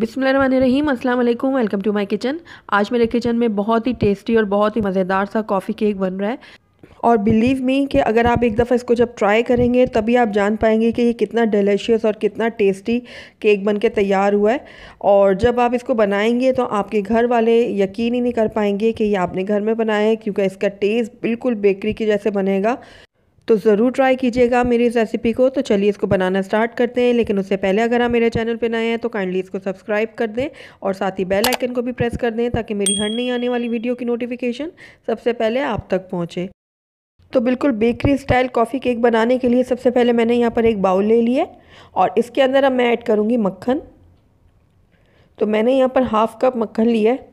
बिसमीम अस्सलाम welcome to my kitchen आज मेरे किचन में बहुत ही टेस्टी और बहुत ही मज़ेदार सा कॉफ़ी केक बन रहा है और बिलीव मी कि अगर आप एक दफ़ा इसको जब ट्राई करेंगे तभी आप जान पाएंगे कि ये कितना डिलेशियस और कितना टेस्टी केक बन के तैयार हुआ है और जब आप इसको बनाएंगे तो आपके घर वाले यकीन ही नहीं कर पाएंगे कि ये आपने घर में बनाया है क्योंकि इसका टेस्ट बिल्कुल बेकरी के जैसे बनेगा तो ज़रूर ट्राई कीजिएगा मेरी इस रेसिपी को तो चलिए इसको बनाना स्टार्ट करते हैं लेकिन उससे पहले अगर आप मेरे चैनल पर नए हैं तो काइंडली इसको सब्सक्राइब कर दें और साथ ही बेल आइकन को भी प्रेस कर दें ताकि मेरी हर नहीं आने वाली वीडियो की नोटिफिकेशन सबसे पहले आप तक पहुँचे तो बिल्कुल बेकरी स्टाइल कॉफ़ी केक बनाने के लिए सबसे पहले मैंने यहाँ पर एक बाउल ले लिया और इसके अंदर अब मैं ऐड करूँगी मक्खन तो मैंने यहाँ पर हाफ़ कप मक्खन लिया है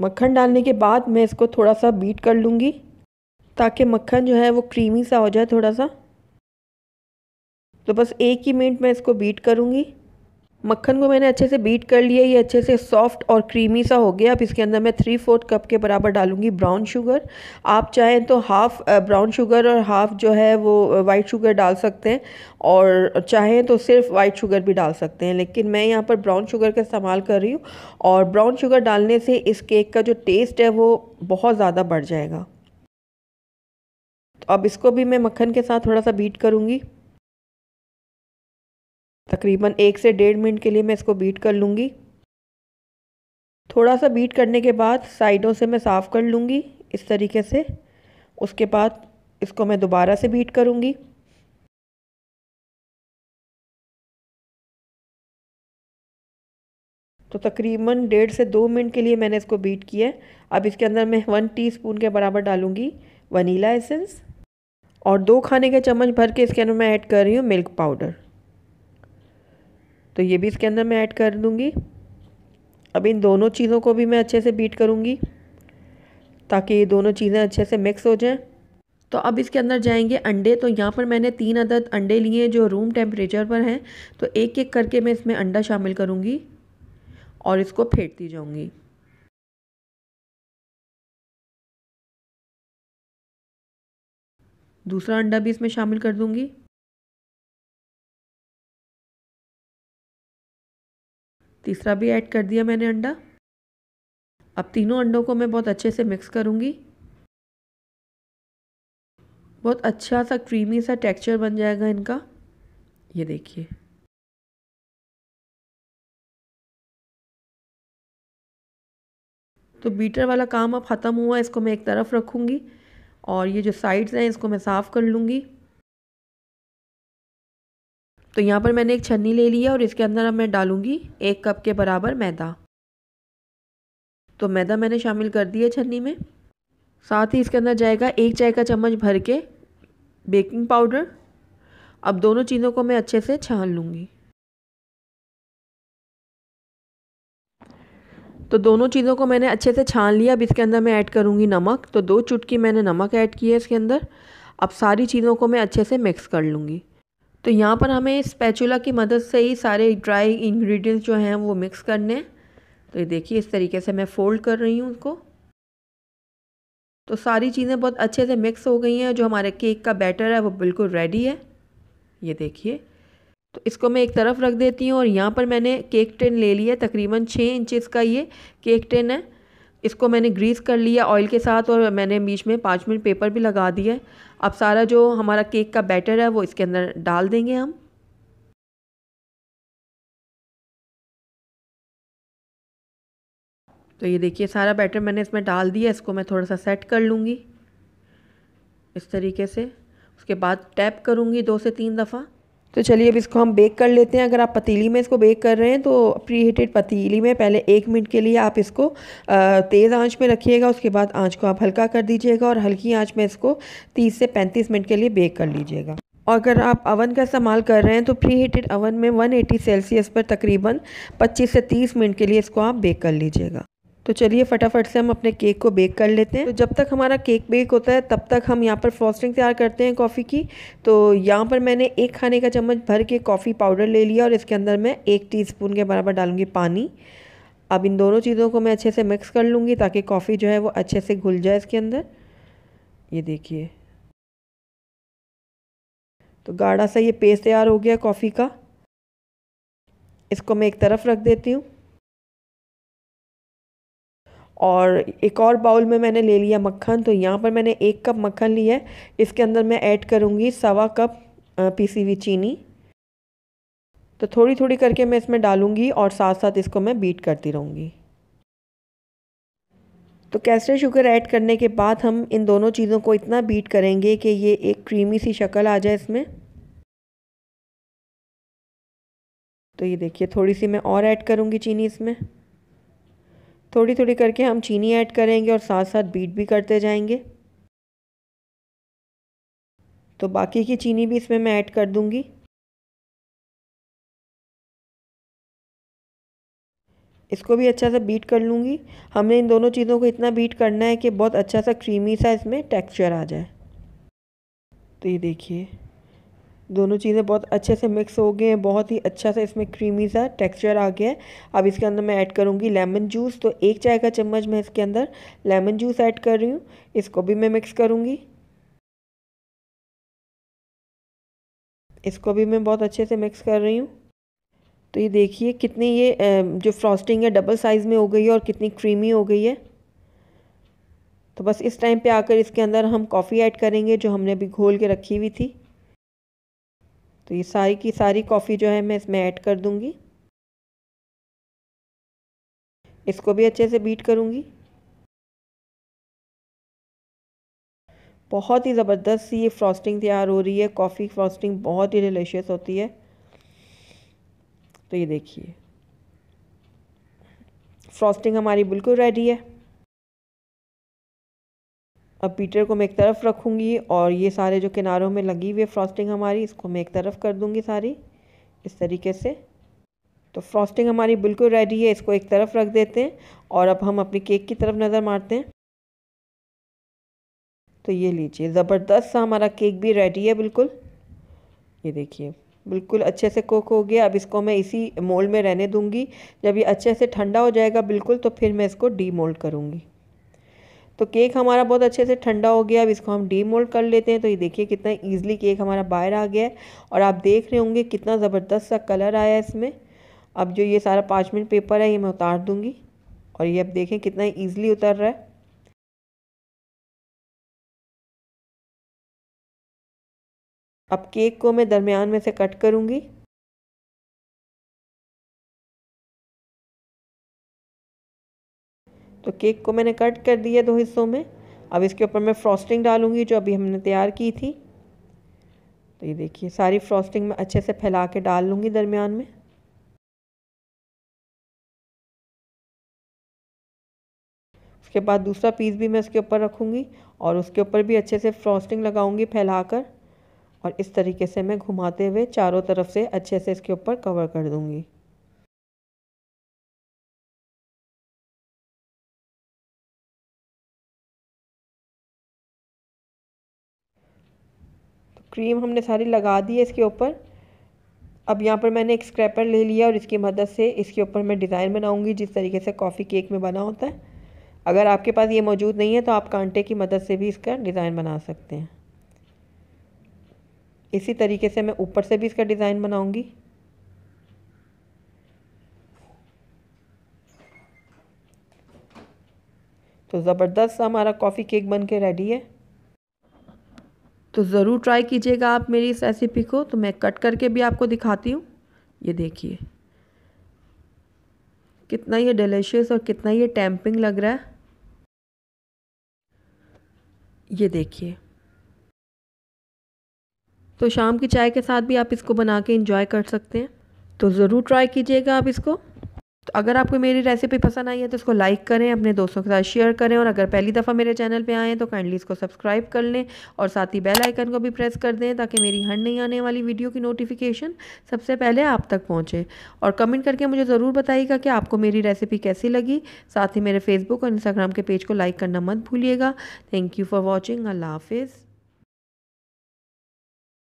मक्खन डालने के बाद मैं इसको थोड़ा सा बीट कर लूँगी ताकि मक्खन जो है वो क्रीमी सा हो जाए थोड़ा सा तो बस एक ही मिनट मैं इसको बीट करूँगी मक्खन को मैंने अच्छे से बीट कर लिया ये अच्छे से सॉफ्ट और क्रीमी सा हो गया अब इसके अंदर मैं थ्री फोर्थ कप के बराबर डालूंगी ब्राउन शुगर आप चाहें तो हाफ़ ब्राउन शुगर और हाफ़ जो है वो वाइट शुगर डाल सकते हैं और चाहें तो सिर्फ वाइट शुगर भी डाल सकते हैं लेकिन मैं यहाँ पर ब्राउन शुगर का इस्तेमाल कर रही हूँ और ब्राउन शुगर डालने से इस केक का जो टेस्ट है वो बहुत ज़्यादा बढ़ जाएगा तो अब इसको भी मैं मक्खन के साथ थोड़ा सा बीट करूँगी तकरीबन एक से डेढ़ मिनट के लिए मैं इसको बीट कर लूँगी थोड़ा सा बीट करने के बाद साइडों से मैं साफ़ कर लूँगी इस तरीके से उसके बाद इसको मैं दोबारा से बीट करूँगी तो तकरीबन डेढ़ से दो मिनट के लिए मैंने इसको बीट किया है अब इसके अंदर मैं वन टीस्पून के बराबर डालूँगी वनीला एसेंस और दो खाने के चम्मच भर के इसके अंदर मैं ऐड कर रही हूँ मिल्क पाउडर तो ये भी इसके अंदर मैं ऐड कर दूँगी अब इन दोनों चीज़ों को भी मैं अच्छे से बीट करूँगी ताकि ये दोनों चीज़ें अच्छे से मिक्स हो जाएँ तो अब इसके अंदर जाएंगे अंडे तो यहाँ पर मैंने तीन अदद अंडे लिए जो रूम टेम्परेचर पर हैं तो एक एक करके मैं इसमें अंडा शामिल करूँगी और इसको फेंटती जाऊँगी दूसरा अंडा भी इसमें शामिल कर दूँगी तीसरा भी ऐड कर दिया मैंने अंडा अब तीनों अंडों को मैं बहुत अच्छे से मिक्स करूँगी बहुत अच्छा सा क्रीमी सा टेक्सचर बन जाएगा इनका ये देखिए तो बीटर वाला काम अब ख़त्म हुआ इसको मैं एक तरफ रखूँगी और ये जो साइड्स हैं इसको मैं साफ़ कर लूँगी तो यहाँ पर मैंने एक छन्नी ले ली है और इसके अंदर अब मैं डालूँगी एक कप के बराबर मैदा तो मैदा मैंने शामिल कर दिया छन्नी में साथ ही इसके अंदर जाएगा एक चाय का चम्मच भर के बेकिंग पाउडर अब दोनों चीज़ों को मैं अच्छे से छान लूँगी तो दोनों चीज़ों को मैंने अच्छे से छान लिया अब इसके अंदर मैं ऐड करूँगी नमक तो दो चुटकी मैंने नमक ऐड की है इसके अंदर अब सारी चीज़ों को मैं अच्छे से मिक्स कर लूँगी तो यहाँ पर हमें स्पैचुला की मदद से ही सारे ड्राई इंग्रेडिएंट्स जो हैं वो मिक्स करने हैं तो ये देखिए इस तरीके से मैं फ़ोल्ड कर रही हूँ उसको तो सारी चीज़ें बहुत अच्छे से मिक्स हो गई हैं जो हमारे केक का बैटर है वो बिल्कुल रेडी है ये देखिए तो इसको मैं एक तरफ रख देती हूँ और यहाँ पर मैंने केक टिन ले लिया है तकरीबन छः इंचज़ का ये केक टिन है इसको मैंने ग्रीस कर लिया ऑयल के साथ और मैंने बीच में पाँच मिनट पेपर भी लगा दिया है अब सारा जो हमारा केक का बैटर है वो इसके अंदर डाल देंगे हम तो ये देखिए सारा बैटर मैंने इसमें डाल दिया इसको मैं थोड़ा सा सेट कर लूँगी इस तरीके से उसके बाद टैप करूँगी दो से तीन दफ़ा तो चलिए अब इसको हम बेक कर लेते हैं अगर आप पतीली में इसको बेक कर रहे हैं तो प्री हीटेड पतीली में पहले एक मिनट के लिए आप इसको तेज़ आंच में रखिएगा उसके बाद आंच को आप हल्का कर दीजिएगा और हल्की आंच में इसको 30 से 35 मिनट के लिए बेक कर लीजिएगा और अगर आप अवन का इस्तेमाल कर रहे हैं तो प्री हीटेड अवन में वन सेल्सियस पर तकरीबन पच्चीस से तीस मिनट के लिए इसको आप बेक कर लीजिएगा तो चलिए फटाफट से हम अपने केक को बेक कर लेते हैं तो जब तक हमारा केक बेक होता है तब तक हम यहाँ पर फ्रॉस्टिंग तैयार करते हैं कॉफ़ी की तो यहाँ पर मैंने एक खाने का चम्मच भर के कॉफ़ी पाउडर ले लिया और इसके अंदर मैं एक टी के बराबर डालूँगी पानी अब इन दोनों चीज़ों को मैं अच्छे से मिक्स कर लूँगी ताकि कॉफ़ी जो है वो अच्छे से घुल जाए इसके अंदर ये देखिए तो गाढ़ा सा ये पेस्ट तैयार हो गया कॉफ़ी का इसको मैं एक तरफ रख देती हूँ और एक और बाउल में मैंने ले लिया मक्खन तो यहाँ पर मैंने एक कप मक्खन लिया है इसके अंदर मैं ऐड करूँगी सवा कप पीसी हुई चीनी तो थोड़ी थोड़ी करके मैं इसमें डालूँगी और साथ साथ इसको मैं बीट करती रहूँगी तो कैस्टर शुगर ऐड करने के बाद हम इन दोनों चीज़ों को इतना बीट करेंगे कि ये एक क्रीमी सी शक्ल आ जाए इसमें तो ये देखिए थोड़ी सी मैं और ऐड करूँगी चीनी इसमें थोड़ी थोड़ी करके हम चीनी ऐड करेंगे और साथ साथ बीट भी करते जाएंगे तो बाकी की चीनी भी इसमें मैं ऐड कर दूंगी इसको भी अच्छा सा बीट कर लूँगी हमने इन दोनों चीज़ों को इतना बीट करना है कि बहुत अच्छा सा क्रीमी सा इसमें टेक्सचर आ जाए तो ये देखिए दोनों चीज़ें बहुत अच्छे से मिक्स हो गए हैं बहुत ही अच्छा सा इसमें क्रीमी सा टेक्सचर आ गया है अब इसके अंदर मैं ऐड करूँगी लेमन जूस तो एक चाय का चम्मच मैं इसके अंदर लेमन जूस ऐड कर रही हूँ इसको भी मैं मिक्स करूँगी इसको भी मैं बहुत अच्छे से मिक्स कर रही हूँ तो ये देखिए कितनी ये जो फ्रॉस्टिंग है डबल साइज़ में हो गई है और कितनी क्रीमी हो गई है तो बस इस टाइम पे आकर इसके अंदर हम कॉफ़ी ऐड करेंगे जो हमने अभी घोल के रखी हुई थी तो ये सारी की सारी कॉफ़ी जो है मैं इसमें ऐड कर दूँगी इसको भी अच्छे से बीट करूँगी बहुत ही ज़बरदस्त सी ये फ्रॉस्टिंग तैयार हो रही है कॉफ़ी फ्रॉस्टिंग बहुत ही डिलिशियस होती है तो ये देखिए फ्रॉस्टिंग हमारी बिल्कुल रेडी है अब पीटर को मैं एक तरफ रखूँगी और ये सारे जो किनारों में लगी हुई है फ्रॉस्टिंग हमारी इसको मैं एक तरफ कर दूँगी सारी इस तरीके से तो फ्रॉस्टिंग हमारी बिल्कुल रेडी है इसको एक तरफ रख देते हैं और अब हम अपनी केक की तरफ नज़र मारते हैं तो ये लीजिए ज़बरदस्त सा हमारा केक भी रेडी है बिल्कुल ये देखिए बिल्कुल अच्छे से कुक हो गया अब इसको मैं इसी मोल्ड में रहने दूँगी जब ये अच्छे से ठंडा हो जाएगा बिल्कुल तो फिर मैं इसको डी मोल्ड करूँगी तो केक हमारा बहुत अच्छे से ठंडा हो गया अब इसको हम डीमोल्ड कर लेते हैं तो ये देखिए कितना ईजिली केक हमारा बाहर आ गया है और आप देख रहे होंगे कितना ज़बरदस्त सा कलर आया है इसमें अब जो ये सारा पाँच मिनट पेपर है ये मैं उतार दूँगी और ये अब देखें कितना ईजिली उतर रहा है अब केक को मैं दरमियान में से कट करूँगी तो केक को मैंने कट कर दिया दो हिस्सों में अब इसके ऊपर मैं फ्रॉस्टिंग डालूंगी जो अभी हमने तैयार की थी तो ये देखिए सारी फ्रॉस्टिंग मैं अच्छे से फैला के डाल लूँगी दरमियान में उसके बाद दूसरा पीस भी मैं इसके ऊपर रखूँगी और उसके ऊपर भी अच्छे से फ्रॉस्टिंग लगाऊँगी फैलाकर और इस तरीके से मैं घुमाते हुए चारों तरफ से अच्छे से इसके ऊपर कवर कर दूँगी क्रीम हमने सारी लगा दी है इसके ऊपर अब यहाँ पर मैंने एक स्क्रैपर ले लिया और इसकी मदद से इसके ऊपर मैं डिज़ाइन बनाऊँगी जिस तरीके से कॉफ़ी केक में बना होता है अगर आपके पास ये मौजूद नहीं है तो आप कांटे की मदद से भी इसका डिज़ाइन बना सकते हैं इसी तरीके से मैं ऊपर से भी इसका डिज़ाइन बनाऊँगी तो ज़बरदस्त हमारा कॉफ़ी केक बन के रेडी है तो ज़रूर ट्राई कीजिएगा आप मेरी इस रेसिपी को तो मैं कट करके भी आपको दिखाती हूँ ये देखिए कितना ये डिलीशियस और कितना ये टैम्पिंग लग रहा है ये देखिए तो शाम की चाय के साथ भी आप इसको बना के इंजॉय कर सकते हैं तो ज़रूर ट्राई कीजिएगा आप इसको तो अगर आपको मेरी रेसिपी पसंद आई है तो इसको लाइक करें अपने दोस्तों के साथ शेयर करें और अगर पहली दफ़ा मेरे चैनल पे आएँ तो काइंडली इसको सब्सक्राइब कर लें और साथ ही बेल आइकन को भी प्रेस कर दें ताकि मेरी हर नई आने वाली वीडियो की नोटिफिकेशन सबसे पहले आप तक पहुँचे और कमेंट करके मुझे ज़रूर बताइएगा कि आपको मेरी रेसिपी कैसी लगी साथ ही मेरे फेसबुक और इंस्टाग्राम के पेज को लाइक करना मत भूलिएगा थैंक यू फॉर वॉचिंग अल्लाह हाफिज़